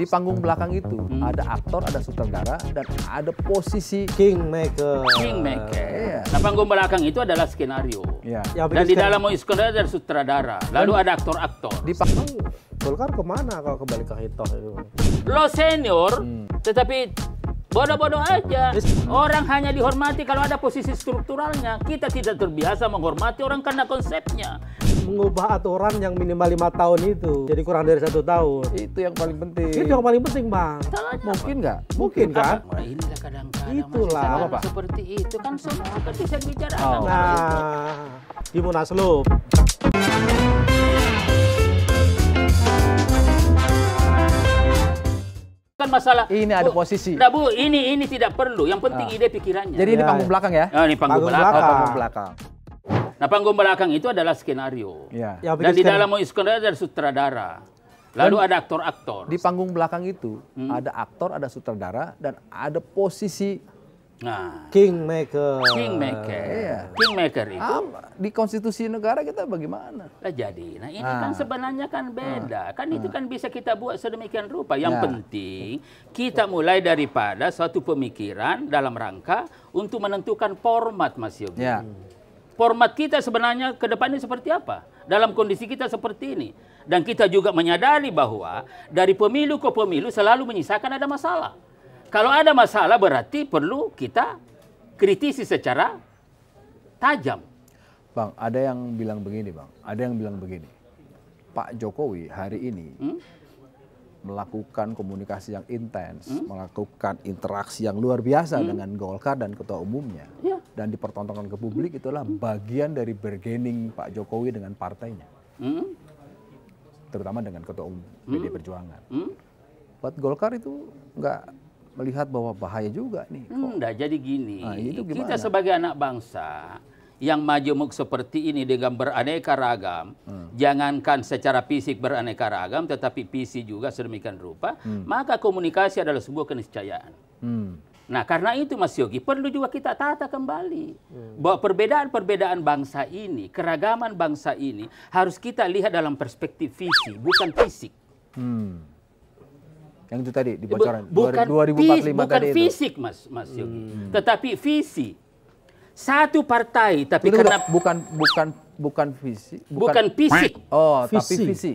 Di panggung belakang itu hmm. ada aktor, ada sutradara, dan ada posisi kingmaker. Kingmaker. Yeah. Nah panggung belakang itu adalah skenario. Yeah. Ya, dan di dalam skenario ada sutradara, lalu ada aktor-aktor. Di panggung Golkar kemana kalau kembali ke Hito? Lo senior, hmm. tetapi Bodoh-bodoh aja. Orang hanya dihormati kalau ada posisi strukturalnya. Kita tidak terbiasa menghormati orang karena konsepnya. Mengubah aturan yang minimal lima tahun itu jadi kurang dari satu tahun. Itu yang paling penting. Itu yang paling penting, Bang. Salahnya Mungkin nggak? Mungkin, Mungkin kan? inilah kadang-kadang Itulah. Apa, Pak? seperti itu kan semua kan bisa bicara. Oh. Nah, di Munaslub. Oh. kan masalah ini ada bu, posisi. Tidak bu, ini ini tidak perlu. Yang penting nah. ide pikirannya. Jadi ya, ini panggung ya. belakang ya? Nah, ini panggung, panggung belakang. belakang. panggung belakang. Nah panggung belakang itu adalah skenario. Ya. Ya, Dan di dalam skenario ada sutradara. Lalu ada aktor-aktor. Di panggung belakang itu hmm. ada aktor, ada sutradara, dan ada posisi Nah, kingmaker. Kingmaker. Iya. Kingmaker itu Apa? di konstitusi negara kita bagaimana? Nah, jadi. Nah, ini ah. kan sebenarnya kan beda. Ah. Kan itu ah. kan bisa kita buat sedemikian rupa. Yang ya. penting kita mulai daripada suatu pemikiran dalam rangka untuk menentukan format Mas Yogi. Ya. Format kita sebenarnya ke depannya seperti apa? Dalam kondisi kita seperti ini. Dan kita juga menyadari bahwa dari pemilu ke pemilu selalu menyisakan ada masalah. Kalau ada masalah berarti perlu kita kritisi secara tajam. Bang, ada yang bilang begini, Bang. Ada yang bilang begini. Pak Jokowi hari ini hmm? melakukan komunikasi yang intens, hmm? melakukan interaksi yang luar biasa hmm? dengan Golkar dan ketua umumnya, ya. dan dipertontonkan ke publik hmm? itulah bagian dari bargaining Pak Jokowi dengan partainya, hmm? terutama dengan ketua umum hmm? PD Perjuangan. Hmm? Buat Golkar itu nggak melihat bahwa bahaya juga nih. Enggak, hmm, jadi gini. Nah, itu Kita sebagai anak bangsa yang majemuk seperti ini dengan beraneka ragam, hmm. jangankan secara fisik beraneka ragam, tetapi visi juga sedemikian rupa, hmm. maka komunikasi adalah sebuah keniscayaan. Hmm. Nah, karena itu Mas Yogi, perlu juga kita tata kembali. Hmm. Bahwa perbedaan-perbedaan bangsa ini, keragaman bangsa ini, harus kita lihat dalam perspektif visi, bukan fisik. Hmm. Yang itu tadi dibocoran. Bukan 2045 bukan tadi fisik Mas Mas Yogi, hmm. tetapi visi. Satu partai tapi itu karena bukan bukan bukan visi, bukan, bukan fisik. Oh, visi. tapi visi.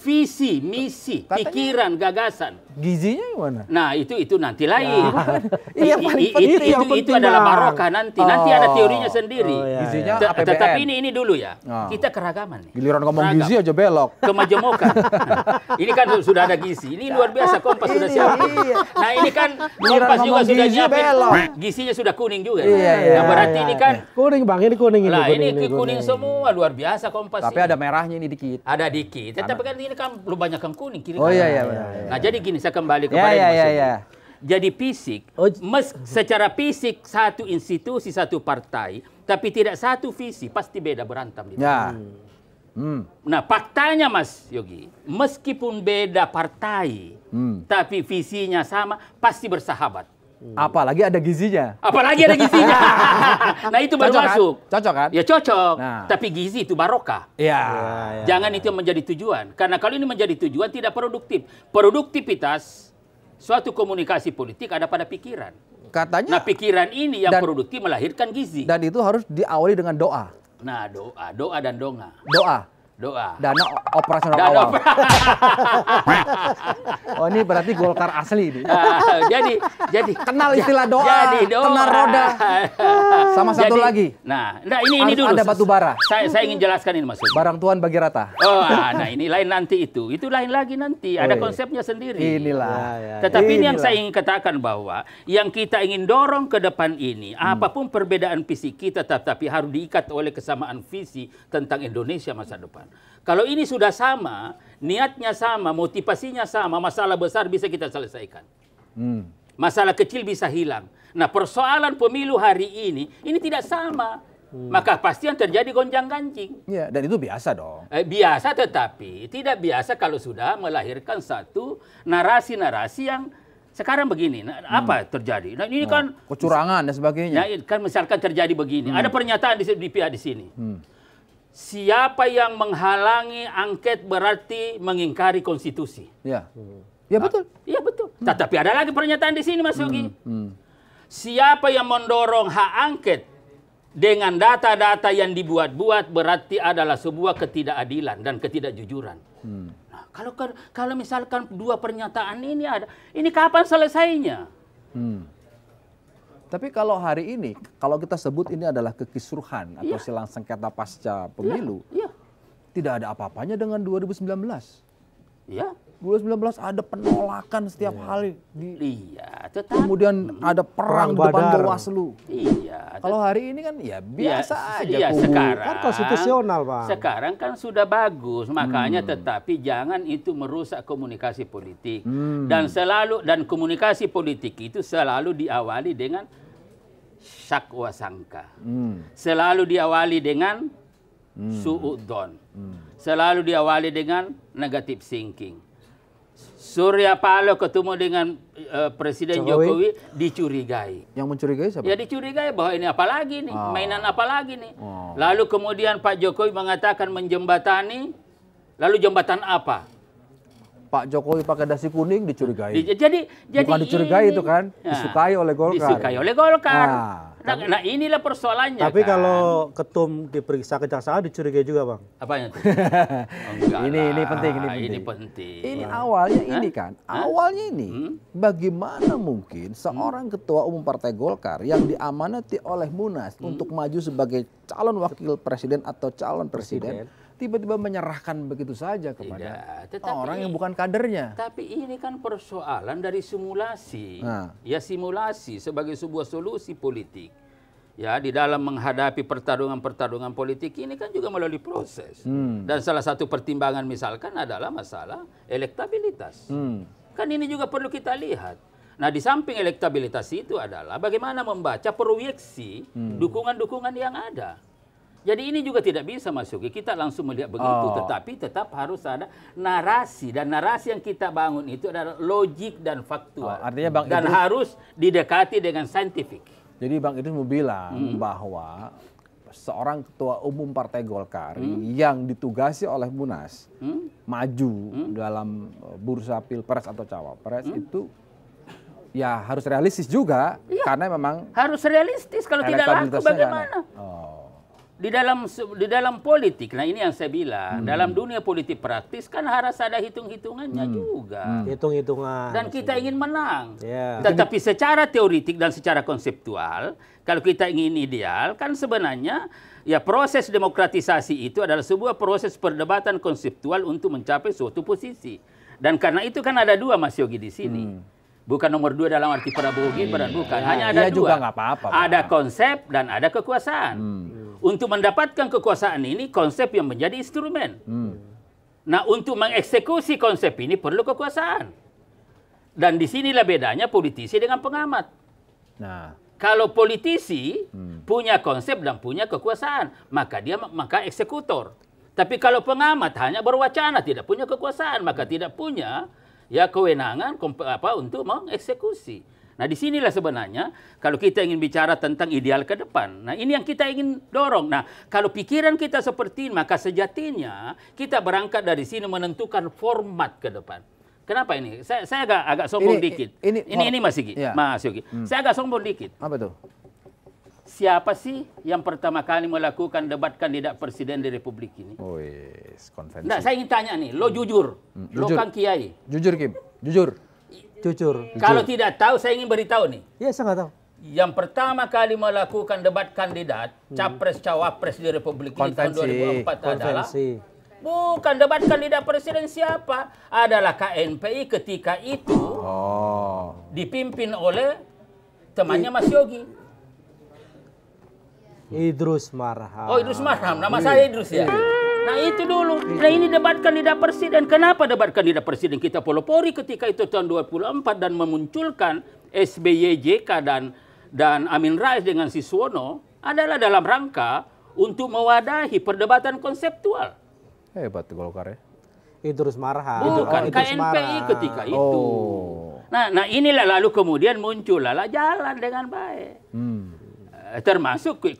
visi, misi, pikiran, gagasan gizinya gimana? Nah itu itu nanti lain. Nah, iya paling penting itu, itu, itu adalah barokah nanti. Oh. Nanti ada oh. teorinya sendiri. Oh, iya, gizinya iya. APBN. Tetapi ini ini dulu ya. Oh. Kita keragaman. Nih. Giliran ngomong Keragam. gizi aja belok. Kemajemukan. ini kan sudah ada gizi. Ini luar biasa kompas sudah siap. Iya. Nah ini kan Giliran kompas juga gizi, sudah siap. Ya. Belok. Gizinya sudah kuning juga. Ya. Iya, iya, nah berarti iya. ini kan kuning bang ini kuning ini. kuning, ini kuning, kuning semua luar biasa kompas. Tapi ini. ada merahnya ini dikit. Ada dikit. Tetapi kan ini kan belum banyak yang kuning. Kiri oh iya iya, iya. Nah jadi gini bisa kembali ya, kepada ya, ya, ya, Jadi fisik, oh, mes, secara fisik satu institusi, satu partai, tapi tidak satu visi, pasti beda berantem. Di ya. Hmm. hmm. Nah faktanya Mas Yogi, meskipun beda partai, hmm. tapi visinya sama, pasti bersahabat. Hmm. Apalagi ada gizinya. Apalagi ada gizinya. nah itu baru cocok kan? masuk. Kan? Cocok kan? Ya cocok. Nah. Tapi gizi itu barokah. Ya. ya, ya. Jangan itu itu menjadi tujuan. Karena kalau ini menjadi tujuan tidak produktif. Produktivitas suatu komunikasi politik ada pada pikiran. Katanya. Nah pikiran ini yang dan, produktif melahirkan gizi. Dan itu harus diawali dengan doa. Nah doa, doa dan donga. Doa. Doa. Dana operasional Dana awal. Op oh ini berarti Golkar asli ini. Ah, jadi jadi kenal istilah doa. Jadi doa. Kenal roda. Sama jadi, lagi. Nah, nah ini ini dulu. Ada batu bara. Saya saya ingin jelaskan ini maksud. Barang Tuhan bagi rata. Oh, ah, nah ini lain nanti itu. Itu lain lagi nanti. Ada Wey. konsepnya sendiri. Inilah. Nah, ya, ya, Tetapi inilah. ini yang saya ingin katakan bahwa yang kita ingin dorong ke depan ini, hmm. apapun perbedaan visi kita tetapi harus diikat oleh kesamaan visi tentang Indonesia masa depan. Kalau ini sudah sama, niatnya sama, motivasinya sama, masalah besar bisa kita selesaikan. Hmm. Masalah kecil bisa hilang. Nah persoalan pemilu hari ini, ini tidak sama. Hmm. Maka pasti yang terjadi gonjang ganjing. Ya, dan itu biasa dong. Eh, biasa tetapi tidak biasa kalau sudah melahirkan satu narasi-narasi yang sekarang begini, nah, hmm. apa terjadi? Nah ini oh, kan kecurangan dan sebagainya. Nah, kan misalkan terjadi begini, hmm. ada pernyataan di, di pihak di sini. Hmm siapa yang menghalangi angket berarti mengingkari konstitusi. Ya. Ya betul. ya betul. Hmm. Tetapi ada lagi pernyataan di sini Mas Yogi. Hmm. Hmm. Siapa yang mendorong hak angket dengan data-data yang dibuat-buat berarti adalah sebuah ketidakadilan dan ketidakjujuran. Hmm. Nah, kalau kalau misalkan dua pernyataan ini ada, ini kapan selesainya? Hmm. Tapi kalau hari ini, kalau kita sebut ini adalah kekisruhan atau ya. silang sengketa pasca iya, pemilu, ya. Ya. tidak ada apa-apanya dengan 2019. Iya. 2019 ada penolakan setiap ya. hari. iya, tetap. Kemudian ada perang, perang di depan Bawaslu. Iya. Kalau hari ini kan ya biasa ya, aja. Iya, sekarang kan konstitusional, Pak. Sekarang kan sudah bagus, makanya hmm. tetapi jangan itu merusak komunikasi politik. Hmm. Dan selalu dan komunikasi politik itu selalu diawali dengan syak sangka. Hmm. Selalu diawali dengan hmm. suudon. Hmm. Selalu diawali dengan negatif thinking. Surya Paloh ketemu dengan uh, Presiden Jokowi. Jokowi dicurigai. Yang mencurigai siapa? Ya dicurigai bahwa ini apa lagi nih, oh. mainan apa lagi nih. Oh. Lalu kemudian Pak Jokowi mengatakan menjembatani, lalu jembatan apa? Pak Jokowi pakai dasi kuning dicurigai. Jadi jadi bukan dicurigai ini, itu kan nah, disukai oleh Golkar. Disukai oleh Golkar. Nah, nah, tapi, nah inilah persoalannya. Tapi kan? kalau ketum diperiksa kejaksaan dicurigai juga, Bang. Apanya tuh? oh, ini ini penting ini ah, penting. Ini penting. Ini awalnya Hah? ini kan. Hah? Awalnya ini hmm? bagaimana mungkin seorang hmm? ketua umum Partai Golkar yang diamanati oleh Munas hmm? untuk maju sebagai calon wakil presiden atau calon presiden, presiden tiba-tiba menyerahkan begitu saja kepada Tidak, tetapi, orang yang bukan kadernya. Tapi ini kan persoalan dari simulasi. Nah. Ya simulasi sebagai sebuah solusi politik. Ya di dalam menghadapi pertarungan-pertarungan politik ini kan juga melalui proses. Hmm. Dan salah satu pertimbangan misalkan adalah masalah elektabilitas. Hmm. Kan ini juga perlu kita lihat. Nah, di samping elektabilitas itu adalah bagaimana membaca proyeksi hmm. dukungan-dukungan hmm. yang ada. Jadi ini juga tidak bisa masuk. Kita langsung melihat begitu. Oh. Tetapi tetap harus ada narasi. Dan narasi yang kita bangun itu adalah logik dan faktual. Oh, artinya Bang Dan Idris, harus didekati dengan saintifik. Jadi Bang itu mau bilang hmm. bahwa seorang ketua umum Partai Golkar hmm. yang ditugasi oleh Munas hmm. maju hmm. dalam e, bursa Pilpres atau Cawapres hmm. itu ya harus realistis juga iya. karena memang harus realistis kalau tidak laku bagaimana? Oh di dalam di dalam politik nah ini yang saya bilang hmm. dalam dunia politik praktis kan harus ada hitung-hitungannya hmm. juga hmm. hitung-hitungan dan kita ingin menang yeah. tetapi secara teoritik dan secara konseptual kalau kita ingin ideal kan sebenarnya ya proses demokratisasi itu adalah sebuah proses perdebatan konseptual untuk mencapai suatu posisi dan karena itu kan ada dua Mas Yogi di sini hmm. Bukan nomor dua dalam arti Prabowo Gibran, iya. bukan. Hanya iya ada dua. Juga apa -apa, ada konsep dan ada kekuasaan. Hmm. Untuk mendapatkan kekuasaan ini konsep yang menjadi instrumen. Hmm. Nah, untuk mengeksekusi konsep ini perlu kekuasaan. Dan disinilah bedanya politisi dengan pengamat. Nah, kalau politisi hmm. punya konsep dan punya kekuasaan, maka dia maka eksekutor. Tapi kalau pengamat hanya berwacana, tidak punya kekuasaan, maka tidak punya ya kewenangan apa untuk mengeksekusi. Nah, disinilah sebenarnya kalau kita ingin bicara tentang ideal ke depan. Nah, ini yang kita ingin dorong. Nah, kalau pikiran kita seperti ini, maka sejatinya kita berangkat dari sini menentukan format ke depan. Kenapa ini? Saya, saya agak agak sombong ini, dikit. Ini ini, ini Mas Yugi. Ya. Mas Yugi. Hmm. Saya agak sombong dikit. Apa itu? Siapa sih yang pertama kali melakukan debat kandidat presiden di Republik ini? Oh, yes. konvensi. Nggak, saya ingin tanya nih, lo jujur, hmm. lo jujur. kan kiai. Jujur Kim, jujur. Jujur. Kalau Jujur. tidak tahu, saya ingin beritahu nih. Iya, saya nggak tahu. Yang pertama kali melakukan debat kandidat hmm. capres cawapres di Republik ini tahun 2004 Konvensi. adalah bukan debat kandidat presiden siapa adalah KNPI ketika itu oh. dipimpin oleh temannya Mas Yogi. Idrus Marham. Oh Idrus Marham, nama saya Idrus ya. Iya. Nah itu dulu. Nah ini debat kandidat presiden. Kenapa debat kandidat presiden kita polopori ketika itu tahun 24 dan memunculkan SBY, JK dan dan Amin Rais dengan Siswono adalah dalam rangka untuk mewadahi perdebatan konseptual. Hebat Golkar ya. Idrus marah Bukan oh, KNPI ketika itu. Oh. Nah, nah inilah lalu kemudian muncul muncullah jalan dengan baik. Hmm. Eh, termasuk Quick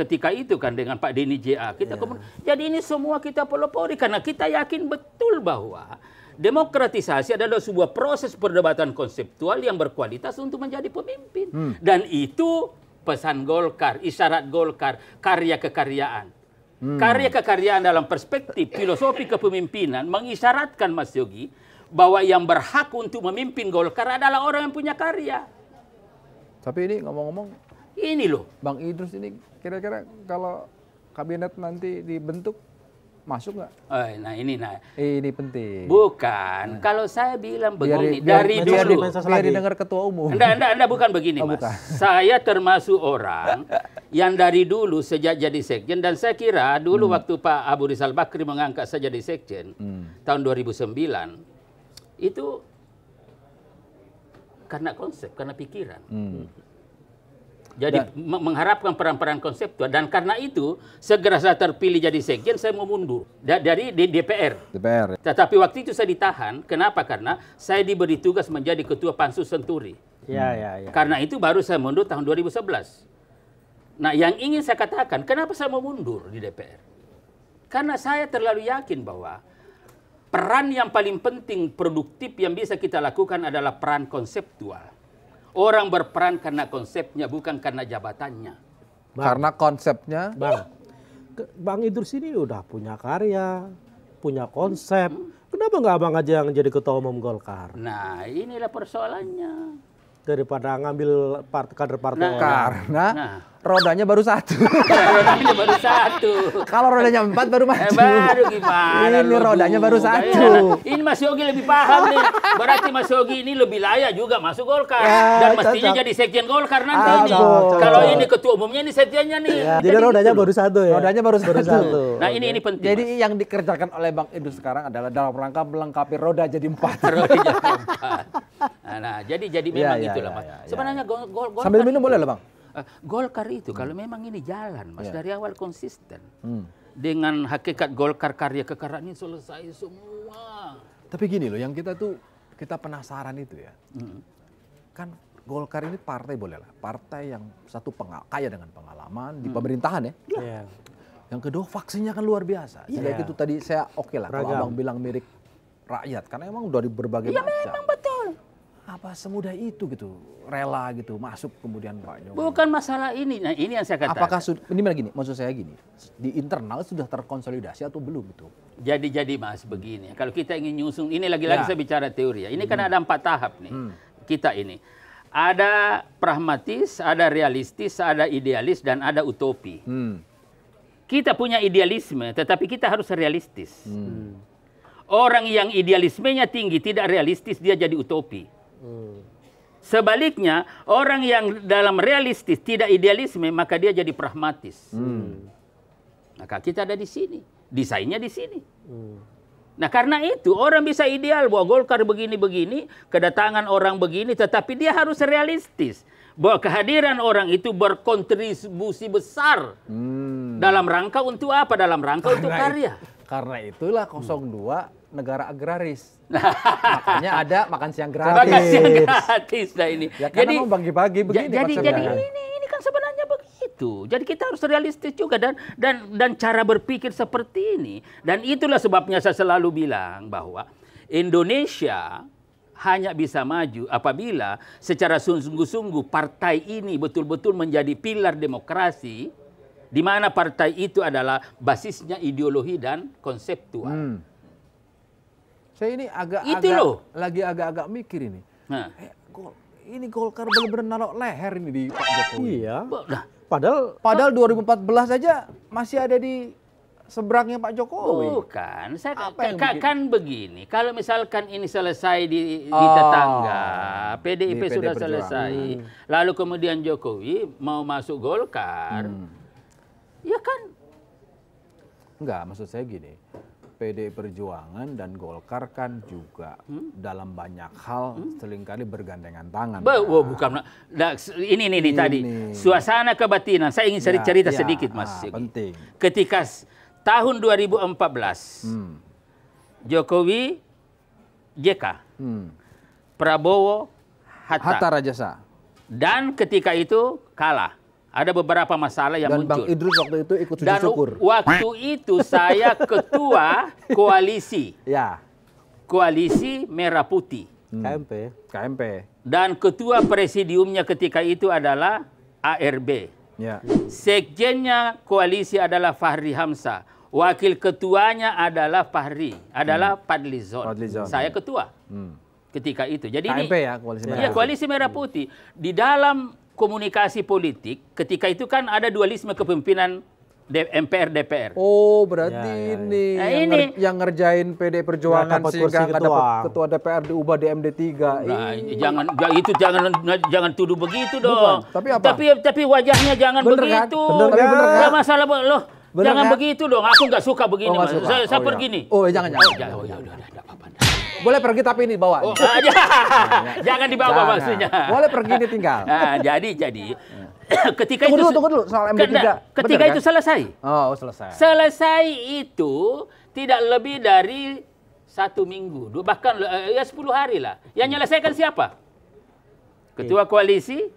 ketika itu kan dengan Pak Deni JA. Kita yeah. kemudian jadi ini semua kita pelopori karena kita yakin betul bahwa demokratisasi adalah sebuah proses perdebatan konseptual yang berkualitas untuk menjadi pemimpin. Hmm. Dan itu pesan Golkar, isyarat Golkar, karya kekaryaan. Hmm. Karya kekaryaan dalam perspektif filosofi kepemimpinan mengisyaratkan Mas Yogi bahwa yang berhak untuk memimpin Golkar adalah orang yang punya karya. Tapi ini ngomong-ngomong ini loh. Bang Idrus ini kira-kira kalau kabinet nanti dibentuk masuk nggak? Eh, nah ini nah. Ini penting. Bukan. Nah. Kalau saya bilang begini biar, dari biar, dulu. Biar dengar ketua umum. Anda Anda Anda bukan begini, oh, Mas. Bukan. Saya termasuk orang yang dari dulu sejak jadi sekjen dan saya kira dulu hmm. waktu Pak Abu Rizal Bakri mengangkat saya jadi sekjen hmm. tahun 2009 itu karena konsep, karena pikiran. Hmm. Jadi dan, mengharapkan peran-peran konseptual dan karena itu segera saya terpilih jadi sekjen saya mau mundur dari di DPR. DPR. Ya. Tetapi waktu itu saya ditahan. Kenapa? Karena saya diberi tugas menjadi ketua pansus senturi. Ya, ya, ya. Karena itu baru saya mundur tahun 2011. Nah, yang ingin saya katakan, kenapa saya mau mundur di DPR? Karena saya terlalu yakin bahwa peran yang paling penting produktif yang bisa kita lakukan adalah peran konseptual Orang berperan karena konsepnya, bukan karena jabatannya. Bang. Karena konsepnya? Bang, Bang Idrus ini udah punya karya, punya konsep. Hmm. Kenapa nggak abang aja yang jadi ketua umum Golkar? Nah, inilah persoalannya. Daripada ngambil part, kader partai. Nah, karena nah rodanya baru satu. rodanya baru satu. Kalau rodanya empat baru eh, maju. Eh, baru gimana? Ini rodanya baru satu. Ya, ini Mas Yogi lebih paham nih. Berarti Mas Yogi ini lebih layak juga masuk Golkar ya, dan mestinya jadi sekjen Golkar nanti ah, ini. Kalau ini ketua umumnya ini sekjennya nih. Ya. Jadi, rodanya gitu. baru satu ya. Rodanya baru, baru satu. Nah, ini ini penting. Jadi yang dikerjakan oleh Bang Indus sekarang adalah dalam rangka melengkapi roda jadi empat. roda jadi empat. Nah, nah, jadi jadi ya, memang ya, ya, itulah ya, Mas. Ya, ya, Sebenarnya Golkar Sambil minum boleh lah Bang uh, Golkar itu hmm. kalau memang ini jalan Mas yeah. dari awal konsisten hmm. dengan hakikat Golkar karya kekara ini selesai semua. Tapi gini loh yang kita tuh kita penasaran itu ya. Hmm. Kan Golkar ini partai bolehlah, partai yang satu pengal kaya dengan pengalaman di hmm. pemerintahan ya. Iya. yeah. Yang kedua vaksinnya kan luar biasa. Yeah. Iya. itu tadi saya oke okay lah Ragam. kalau abang bilang mirip rakyat karena emang dari berbagai ya, macam. Ya memang betul apa semudah itu gitu rela gitu masuk kemudian Pak Jokowi. Bukan masalah ini. Nah, ini yang saya katakan. Apakah ini gini, maksud saya gini. Di internal sudah terkonsolidasi atau belum itu? Jadi jadi Mas begini. Kalau kita ingin nyusun ini lagi-lagi ya. saya bicara teori ya. Ini kan hmm. kan ada empat tahap nih. Hmm. Kita ini. Ada pragmatis, ada realistis, ada idealis dan ada utopi. Hmm. Kita punya idealisme, tetapi kita harus realistis. Hmm. Orang yang idealismenya tinggi tidak realistis dia jadi utopi. Sebaliknya, orang yang dalam realistis, tidak idealisme, maka dia jadi pragmatis. Hmm. Maka kita ada di sini. Desainnya di sini. Hmm. Nah karena itu orang bisa ideal bahwa Golkar begini-begini, kedatangan orang begini, tetapi dia harus realistis. Bahwa kehadiran orang itu berkontribusi besar hmm. dalam rangka untuk apa? Dalam rangka karena, untuk karya. Karena itulah 02 hmm negara agraris. makanya ada makan siang gratis. Makan siang gratis nah ini. Ya, jadi mau bagi-bagi begini jadi, Jadi ini ini kan sebenarnya begitu. Jadi kita harus realistis juga dan dan dan cara berpikir seperti ini. Dan itulah sebabnya saya selalu bilang bahwa Indonesia hanya bisa maju apabila secara sungguh-sungguh partai ini betul-betul menjadi pilar demokrasi di mana partai itu adalah basisnya ideologi dan konseptual. Hmm. Saya ini agak itu agak, loh. lagi agak-agak mikir ini. Nah. Eh, gol, ini Golkar benar-benar naruh leher ini di Pak Jokowi. Iya. Nah, padahal padahal 2014 saja masih ada di seberangnya Pak Jokowi. Bukan, saya Apa kan, kan begini. Kalau misalkan ini selesai di, oh, di tetangga, PDIP sudah selesai, hmm. lalu kemudian Jokowi mau masuk Golkar, hmm. ya kan? Enggak, maksud saya gini. PD Perjuangan dan Golkar kan juga hmm? dalam banyak hal hmm? selingkali bergandengan tangan. Be oh, bukan. Nah, nah ini, ini, ini tadi. Suasana kebatinan. Saya ingin cerita-cerita ya, ya, sedikit, Mas. Ah, penting. Ketika tahun 2014, hmm. Jokowi, JK, hmm. Prabowo, Hatta. Hatta Rajasa. Dan ketika itu kalah ada beberapa masalah yang Dan muncul. Bang Idrus waktu itu ikut sujud Dan waktu itu saya ketua koalisi. Ya. Koalisi Merah Putih. Hmm. KMP. KMP. Dan ketua presidiumnya ketika itu adalah ARB. Ya. Sekjennya koalisi adalah Fahri Hamsa. Wakil ketuanya adalah Fahri, adalah hmm. Padlizon. Padlizon. Saya ketua. Hmm. Ketika itu. Jadi KMP ini, ya koalisi iya, Merah Putih. Ya, koalisi Merah Putih. Di dalam komunikasi politik ketika itu kan ada dualisme kepemimpinan MPR DPR. Oh, berarti ya, ya, ya. ini, nah, yang, ini. Nger, yang ngerjain PD Perjuangan nah, sehingga nggak dapat ketua DPR diubah di MD3. Nah, Ih. jangan itu jangan jangan tuduh begitu dong. Bukan, tapi apa? Tapi tapi wajahnya jangan bener kan? begitu. Kan? Bener, ya. bener kan? Gak masalah loh. Bener jangan kan? begitu dong. Aku nggak suka begini. Oh, gak Suka. Saya, saya oh, iya. pergi iya. nih. Oh, jangan iya, jangan. Oh, jangan. Iya, oh, ya udah, enggak apa-apa. Boleh pergi tapi ini bawa. Oh, ah, jangan, jangan dibawa jangan. maksudnya. Boleh pergi tinggal. Nah, jadi jadi hmm. ketika tunggu itu dulu, tunggu dulu soal MD3. ketika Bener, kan? itu selesai. Oh, selesai. Selesai itu tidak lebih dari satu minggu, bahkan eh, ya sepuluh hari lah. Yang hmm. menyelesaikan siapa? Ketua koalisi,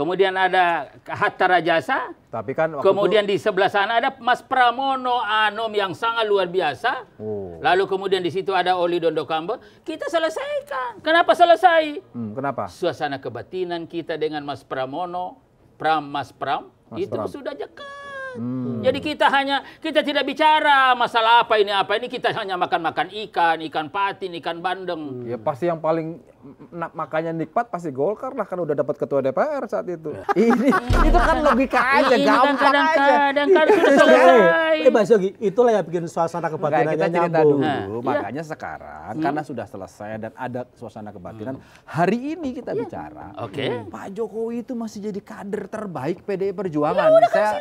Kemudian ada Hatta Rajasa. Tapi kan waktu kemudian itu... di sebelah sana ada Mas Pramono Anom yang sangat luar biasa. Oh. Lalu kemudian di situ ada Oli Dondokambo. Kita selesaikan. Kenapa selesai? Hmm, kenapa? Suasana kebatinan kita dengan Mas Pramono, Pram Mas Pram Mas itu Pram. sudah dekat. Hmm. Jadi kita hanya kita tidak bicara masalah apa ini apa ini kita hanya makan makan ikan ikan patin ikan bandeng. Ya pasti yang paling nah, makanya nikmat pasti Golkar lah kan udah dapat ketua DPR saat itu. Iya. Ini itu kan logika iya, aja, Ini gampang kadang aja. Kadang-kadang sudah iya. selesai. Eh Mas Yogi, itulah yang bikin suasana kebatinannya kita cerita dulu, nah. makanya sekarang hmm. karena sudah selesai dan ada suasana kebatinan, hmm. hari ini kita ya. bicara. Oke. Okay. Pak Jokowi itu masih jadi kader terbaik PDI Perjuangan. Ya udah kan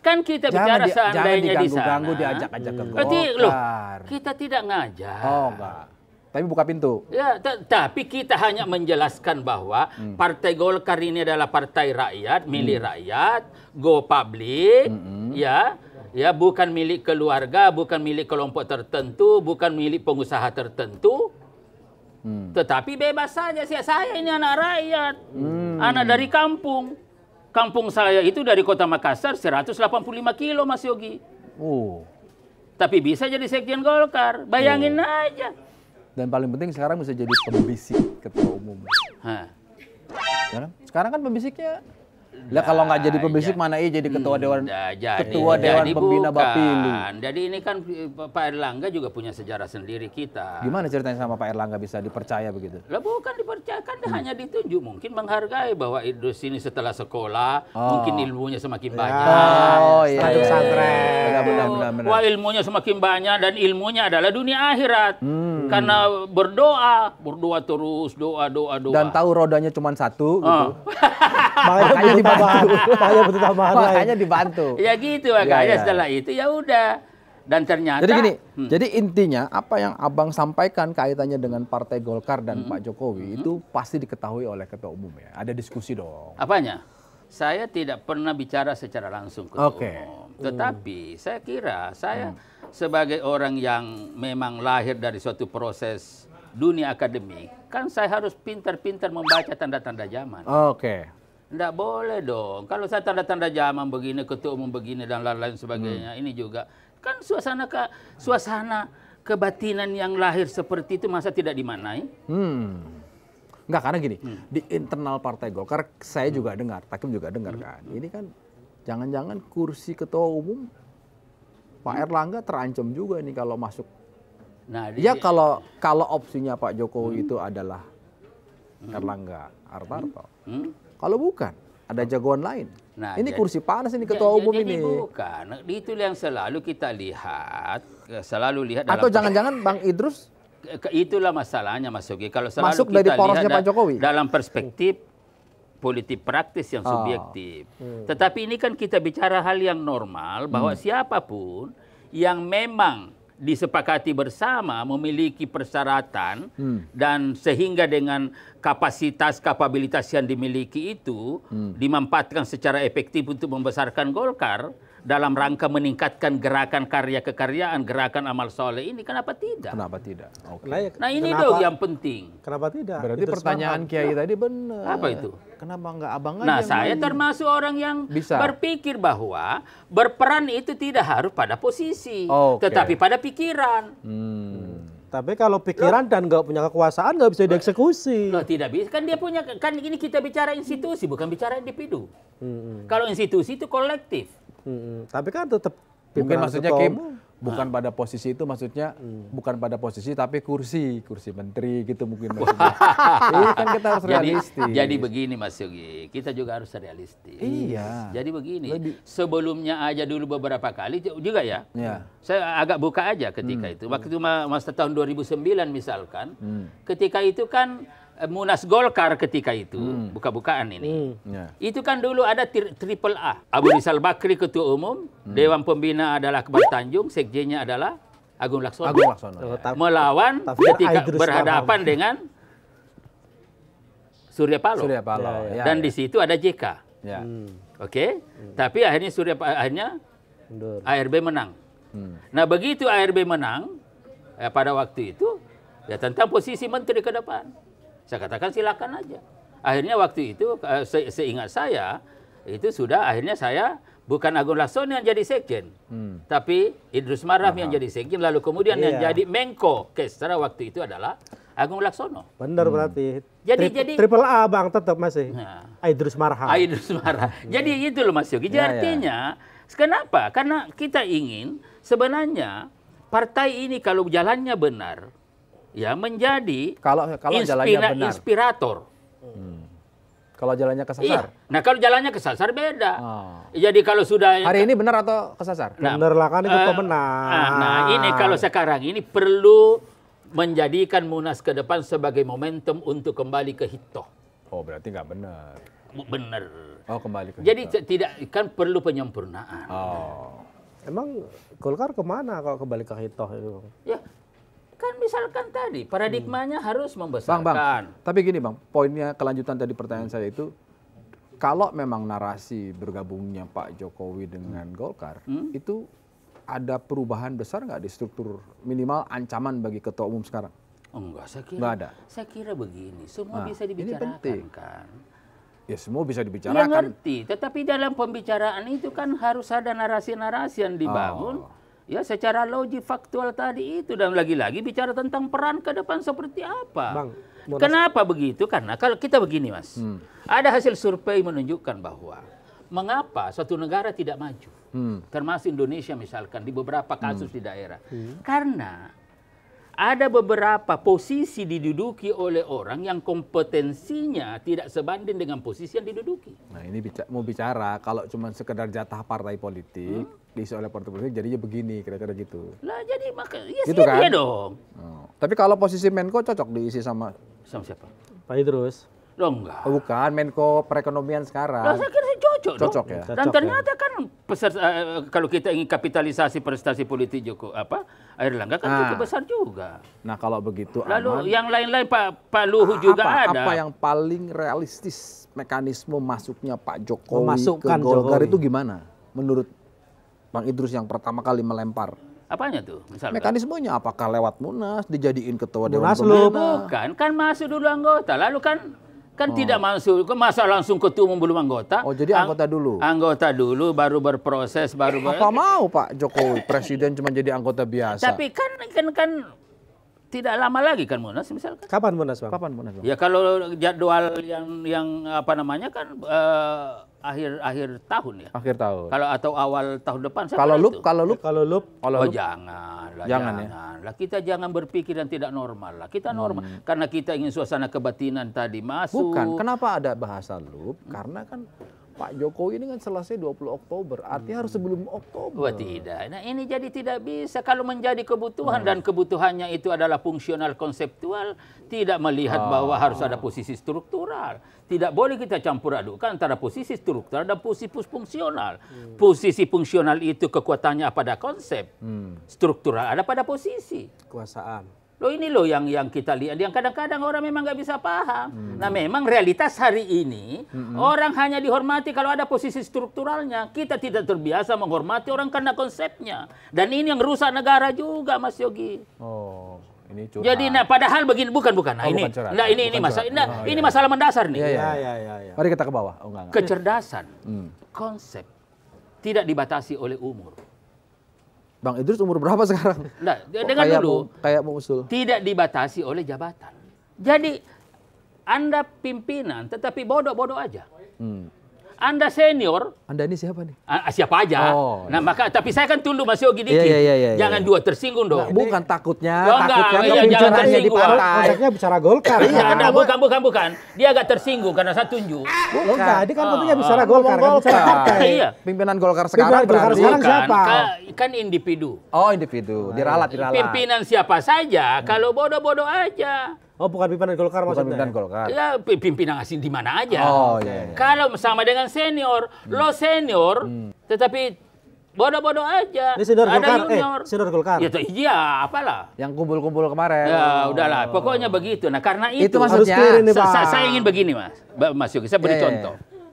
Kan kita bicara jangan, seandainya di sana. Jangan diganggu-ganggu diajak-ajak ke Golkar. kita tidak ngajak. Oh enggak tapi buka pintu. Ya, tapi kita hanya menjelaskan bahwa hmm. Partai Golkar ini adalah partai rakyat, milik hmm. rakyat, go public, hmm. ya, ya bukan milik keluarga, bukan milik kelompok tertentu, bukan milik pengusaha tertentu. Hmm. Tetapi bebas saja sih saya ini anak rakyat, hmm. anak dari kampung. Kampung saya itu dari kota Makassar 185 kilo Mas Yogi. Oh. Tapi bisa jadi sekjen Golkar, bayangin oh. aja. Dan paling penting sekarang bisa jadi pembisik ketua umum. Hah. Ya kan? sekarang kan pembisiknya lah nah, kalau nggak jadi iya. pebisik mana iya jadi ketua hmm, dewan nah, jadi, ketua jadi, dewan jadi pembina Bapilu. Jadi ini kan eh, Pak Erlangga juga punya sejarah sendiri kita. Gimana ceritanya sama Pak Erlangga bisa dipercaya begitu? Lah bukan dipercaya kan hmm. hanya ditunjuk mungkin menghargai bahwa Idrus ini setelah sekolah oh. mungkin ilmunya semakin ya. banyak. Oh iya. Satu pesantren. Ya, benar, benar, Wah ilmunya semakin banyak dan ilmunya adalah dunia akhirat. Hmm. Karena berdoa, berdoa terus, doa, doa, doa. Dan tahu rodanya cuma satu. Oh. Gitu. Makanya tambahan. Hanya butuh tambahan lain. Makanya dibantu. Ya gitu makanya ya, ya, ya. setelah itu ya udah. Dan ternyata Jadi gini, hmm. jadi intinya apa yang Abang sampaikan kaitannya dengan Partai Golkar dan hmm. Pak Jokowi hmm. itu pasti diketahui oleh ketua umum ya. Ada diskusi dong. Apanya? Saya tidak pernah bicara secara langsung ketua okay. umum. Hmm. Tetapi hmm. saya kira saya hmm. sebagai orang yang memang lahir dari suatu proses dunia akademik, kan saya harus pintar-pintar membaca tanda-tanda zaman. Oke. Okay. Tidak boleh dong. Kalau saya tanda-tanda zaman begini, ketua umum begini dan lain-lain sebagainya, hmm. ini juga kan suasana ke suasana kebatinan yang lahir seperti itu masa tidak dimanai? Hmm. Enggak karena gini, hmm. di internal Partai Golkar saya hmm. juga dengar, Takim juga dengar hmm. kan. Ini kan jangan-jangan kursi ketua umum Pak hmm. Erlangga terancam juga nih kalau masuk. Nah, ya kalau kalau opsinya Pak Jokowi hmm. itu adalah hmm. Erlangga Artarto. Hmm. Hmm kalau bukan, ada jagoan lain. Nah, ini kursi panas ini ketua umum jadi, ini. Bukan, itu yang selalu kita lihat, selalu lihat. Dalam Atau jangan-jangan Bang Idrus? Itulah masalahnya Mas Yogi. Kalau selalu Masuk kita dari porosnya Pak Jokowi. dalam perspektif politik praktis yang oh. subjektif. Hmm. Tetapi ini kan kita bicara hal yang normal bahwa hmm. siapapun yang memang disepakati bersama memiliki persyaratan hmm. dan sehingga dengan kapasitas kapabilitas yang dimiliki itu hmm. dimanfaatkan secara efektif untuk membesarkan Golkar dalam rangka meningkatkan gerakan karya kekaryaan, gerakan amal soleh ini, kenapa tidak? Kenapa tidak? Okay. Ya, nah ini kenapa, dong yang penting. Kenapa tidak? Berarti itu pertanyaan semangat. Kiai tadi benar. Apa itu? Kenapa enggak abang Nah saya main? termasuk orang yang Bisa. berpikir bahwa berperan itu tidak harus pada posisi, okay. tetapi pada pikiran. Hmm. Tapi kalau pikiran Loh. dan nggak punya kekuasaan nggak bisa dieksekusi. Loh, tidak bisa. Kan dia punya kan ini kita bicara institusi bukan bicara individu. Hmm. hmm. Kalau institusi itu kolektif. Hmm, tapi kan tetap mungkin maksudnya Kim bukan nah. pada posisi itu maksudnya hmm. bukan pada posisi tapi kursi kursi menteri gitu mungkin maksudnya. Iya, kan kita harus jadi, realistis. Jadi begini Mas Yogi, kita juga harus realistis. Iya. Jadi begini, Lebih. sebelumnya aja dulu beberapa kali juga ya. Iya. Saya agak buka aja ketika hmm. itu. Waktu itu masa tahun 2009 misalkan, hmm. ketika itu kan Eh, Munas Golkar ketika itu, hmm. buka-bukaan ini. Hmm. Yeah. Itu kan dulu ada tri triple A. Abu Rizal Bakri ketua umum, hmm. dewan pembina adalah Kebal Tanjung, sekjennya adalah Agung Laksono. Agung Laksono. Ya. Oh, Melawan Tafir ketika Idris berhadapan Aydrus. dengan Surya Paloh. Surya Paloh. Ya, ya, ya Dan ya. di situ ada JK. Ya. Hmm. Oke. Okay? Hmm. Tapi akhirnya Surya akhirnya Mundur. ARB menang. Hmm. Nah, begitu ARB menang eh, pada waktu itu ya tentang posisi menteri ke depan. Saya katakan silakan aja. Akhirnya waktu itu eh, se seingat saya itu sudah akhirnya saya bukan Agung Laksono yang jadi sekjen, hmm. tapi Idrus Marham yang jadi sekjen lalu kemudian iya. yang jadi Menko Kestra waktu itu adalah Agung Laksono. Benar hmm. berarti. Jadi Tri jadi triple A Bang tetap masih. Nah, Idrus Marham. Idrus Marham. jadi iya. itu loh Mas Yogi. Iya, jadi ya, artinya ya. kenapa? Karena kita ingin sebenarnya partai ini kalau jalannya benar ya menjadi kalau kalau inspira jalannya benar. inspirator. Hmm. Kalau jalannya kesasar. Iya. Nah, kalau jalannya kesasar beda. Oh. Jadi kalau sudah Hari ini benar atau kesasar? Nah, benar lah kan itu uh, pemenang. Ah, nah, ini kalau sekarang ini perlu menjadikan Munas ke depan sebagai momentum untuk kembali ke hito Oh, berarti nggak benar. Benar. Oh, kembali ke Jadi hitoh. tidak kan perlu penyempurnaan. Oh. Emang Golkar kemana kalau kembali ke hitoh itu? Ya, kan misalkan tadi paradigmanya hmm. harus membesarkan. Bang, bang. Tapi gini bang, poinnya kelanjutan tadi pertanyaan hmm. saya itu kalau memang narasi bergabungnya Pak Jokowi dengan hmm. Golkar hmm? itu ada perubahan besar nggak di struktur minimal ancaman bagi ketua umum sekarang? Oh, enggak, saya kira. Enggak ada. Saya kira begini, semua nah, bisa dibicarakan ini kan. Ya semua bisa dibicarakan. Ya ngerti, tetapi dalam pembicaraan itu kan harus ada narasi-narasi yang dibangun. Oh Ya secara logik faktual tadi itu dan lagi-lagi bicara tentang peran ke depan seperti apa. Bang, Kenapa begitu? Karena kalau kita begini mas, hmm. ada hasil survei menunjukkan bahwa mengapa suatu negara tidak maju, hmm. termasuk Indonesia misalkan di beberapa kasus hmm. di daerah, hmm. karena ada beberapa posisi diduduki oleh orang yang kompetensinya tidak sebanding dengan posisi yang diduduki. Nah ini bica mau bicara kalau cuma sekedar jatah partai politik. Hmm diisi oleh partai politik jadinya begini kira-kira gitu. Lah jadi maka ya gitu iya kan? dong. Oh. Tapi kalau posisi Menko cocok diisi sama sama siapa? Pak Idrus. Dong enggak. Oh, bukan Menko perekonomian sekarang. Lah saya kira cocok, cocok dong. ya. Dan ya. ternyata ya. kan peserta, eh, kalau kita ingin kapitalisasi prestasi politik Joko apa Air Langga kan nah. cukup besar juga. Nah, kalau begitu Lalu aman, yang lain-lain Pak Pak Luhu ah, juga ada. Apa yang paling realistis mekanisme masuknya Pak Jokowi Memasukkan ke Golkar itu gimana menurut Bang Idrus yang pertama kali melempar. Apanya tuh? Misalkan? Mekanismenya apakah lewat Munas dijadiin ketua Munas Dewan Bukan, kan masuk dulu anggota. Lalu kan kan oh. tidak masuk masa langsung ketua umum belum anggota. Oh, jadi anggota Ang dulu. Anggota dulu baru berproses baru eh, Apa ber... mau Pak Jokowi presiden cuma jadi anggota biasa? Tapi kan kan kan tidak lama lagi kan Munas misalkan. Kapan Munas, Bang? Kapan Munas, Bang? Ya kalau jadwal yang yang apa namanya kan uh, akhir akhir tahun ya. Akhir tahun. Kalau atau awal tahun depan saya Kalau loop kalau loop kalau loop, kalau oh, loop. jangan lah, jangan, ya? jangan ya? lah. Kita jangan berpikir yang tidak normal lah. Kita normal hmm. karena kita ingin suasana kebatinan tadi masuk. Bukan. Kenapa ada bahasa loop Karena kan Pak Jokowi ini kan selesai 20 Oktober, artinya harus sebelum Oktober. Oh, tidak, nah ini jadi tidak bisa kalau menjadi kebutuhan hmm. dan kebutuhannya itu adalah fungsional konseptual, tidak melihat oh. bahwa harus ada posisi struktural. Tidak boleh kita campur kan antara posisi struktural dan posisi fungsional. Hmm. Posisi fungsional itu kekuatannya pada konsep, hmm. struktural ada pada posisi. Kekuasaan. Loh ini loh yang yang kita lihat yang kadang-kadang orang memang nggak bisa paham. Hmm. Nah memang realitas hari ini hmm. orang hanya dihormati kalau ada posisi strukturalnya. Kita tidak terbiasa menghormati orang karena konsepnya. Dan ini yang rusak negara juga Mas Yogi. Oh. Ini curhat. Jadi nah padahal begini bukan bukan. Nah, oh, ini bukan nah ini bukan ini masalah nah, oh, ini iya, iya. masalah mendasar nih. Ya ya ya iya. Ya. Mari kita ke bawah. Oh, enggak, enggak. Kecerdasan hmm. konsep tidak dibatasi oleh umur. Bang Idrus umur berapa sekarang? Nah, dengan kayak dulu. Mau, kayak mau usul. Tidak dibatasi oleh jabatan. Jadi Anda pimpinan tetapi bodoh-bodoh aja. Hmm. Anda senior. Anda ini siapa nih? Ah, ah, siapa aja. Oh, nah, iya. maka tapi saya kan tunduk Mas Yogi iya, dikit. Iya, iya, iya, jangan iya. dua tersinggung dong. Nah, bukan takutnya, oh, takutnya enggak, iya, jangan tersinggung. Di bicara Golkar. iya, kan? enggak, bukan bukan bukan. Dia agak tersinggung karena saya tunjuk. Bukan, bukan. dia kan oh. tentunya bicara Golkar, kan bicara partai. Iya. Pimpinan Golkar sekarang Pimpinan Golkar sekarang siapa? Kan, kan individu. Oh, individu. Diralat, diralat. Pimpinan siapa saja kalau bodoh-bodoh aja. Oh, bukan pimpinan Golkar bukan maksudnya. Pimpinan ya? Golkar. Ya pimpinan asing di mana aja. Oh, iya, iya, iya. Kalau sama dengan senior, hmm. lo senior, hmm. tetapi bodoh-bodoh aja. Ini senior Ada Golkar, eh, junior. eh, senior Golkar. Ya, iya, apalah. Yang kumpul-kumpul kemarin. Ya, oh. udahlah. Pokoknya oh. begitu. Nah, karena itu, itu maksudnya. Harus ini, Pak. Saya, saya ingin begini, Mas. Mas Yogi, saya beri yeah, iya, contoh. Yeah.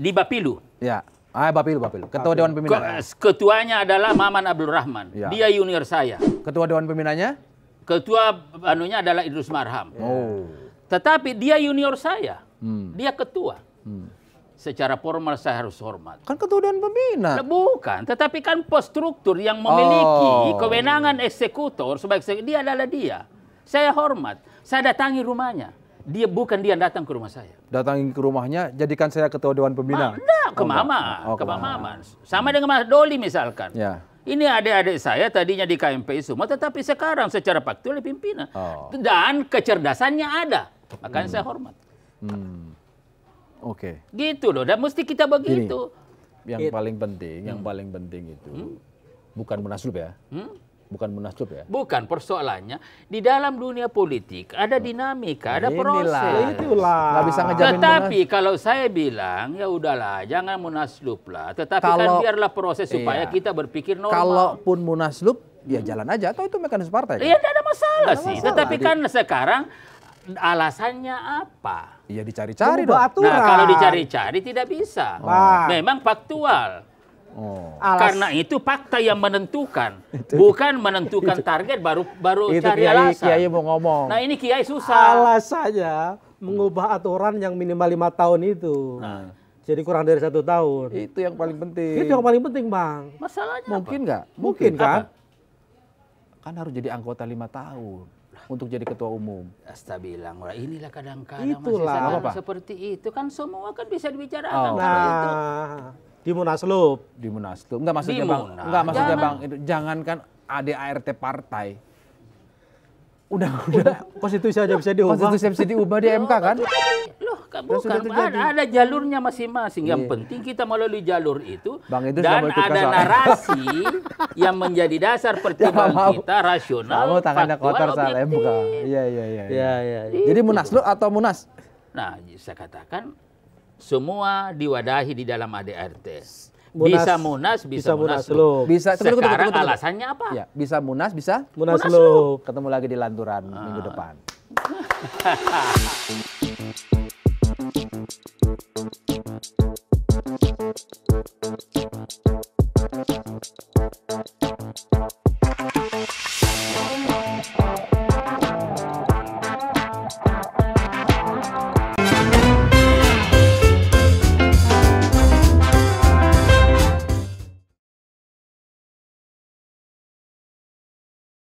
Di Bapilu. Ya. Ah, Bapilu, Bapilu. Ketua Bapilu. Dewan Pimpinan. Ketuanya adalah Maman Abdul Rahman. Ya. Dia junior saya. Ketua Dewan Pimpinannya? Ketua anunya adalah Idrus Marham. Oh. oh. Tetapi dia junior saya. Hmm. Dia ketua. Hmm. Secara formal saya harus hormat. Kan ketua dan pembina. Nah, bukan, tetapi kan pos struktur yang memiliki oh. kewenangan eksekutor sebagai eksekutor, dia adalah dia. Saya hormat. Saya datangi rumahnya. Dia bukan dia datang ke rumah saya. Datangi ke rumahnya, jadikan saya ketua dewan pembina. Ma, enggak, ke oh, mama, Oh, mama. Sama dengan Mas Doli misalkan. Ya. Ini adik-adik saya tadinya di KMPI semua, tetapi sekarang secara faktual di pimpinan. Oh. Dan kecerdasannya ada. Makanya hmm. saya hormat. Hmm. Oke. Okay. Gitu loh, dan mesti kita begitu. Gini, yang It. paling penting, yang hmm. paling penting itu hmm? bukan munaslub ya. Hmm? Bukan munaslup ya? Bukan, persoalannya di dalam dunia politik ada dinamika, ada nah, proses. Nah, itulah. Nggak bisa ngejamin Tetapi munas... kalau saya bilang ya udahlah, jangan munaslup lah. Tetapi kan kalau, kan biarlah proses iya. supaya kita berpikir normal. Kalaupun munaslup, ya jalan aja. Atau itu mekanisme partai? Kan? Iya, kan? tidak ada masalah tidak sih. Masalah. Tetapi kan sekarang alasannya apa? Iya dicari-cari dong. Nah kalau dicari-cari tidak bisa. Oh. Memang faktual. Oh. Alas. Karena itu fakta yang menentukan, itu. bukan menentukan itu. target baru baru itu cari kiai, alasan. Kiai mau ngomong. Nah ini kiai susah. saja mengubah aturan yang minimal lima tahun itu. Nah. Jadi kurang dari satu tahun. Itu yang paling penting. Itu yang paling penting bang. Masalahnya mungkin nggak? Mungkin, mungkin kan? Apa? Kan harus jadi anggota lima tahun untuk jadi ketua umum. Astagfirullah, inilah kadang-kadang masih seperti itu kan semua kan bisa dibicarakan. Oh. Nah. Itu. Di Munaslup. Di Munaslup. Enggak maksudnya Bang, enggak maksudnya Bang itu jangankan ADART partai. Udah, udah. udah. Konstitusi aja bisa diubah. Konstitusi bisa diubah di MK kan? Loh, kan bukan. Ada, ada jalurnya masing-masing. Yang yeah. penting kita melalui jalur itu. Bang, itu dan ada narasi yang menjadi dasar pertimbangan ya, kita rasional, Kamu tangannya kotor soal MK. Iya, iya, iya. Ya, ya, ya. Jadi Munaslup atau Munas? Nah, saya katakan semua diwadahi di dalam ADRT. Munas, bisa munas, bisa, bisa lo. Bisa tunggu, Sekarang tunggu, tunggu, alasannya apa? Ya, bisa munas, bisa munas lo. Ketemu lagi di lanturan ah. minggu depan.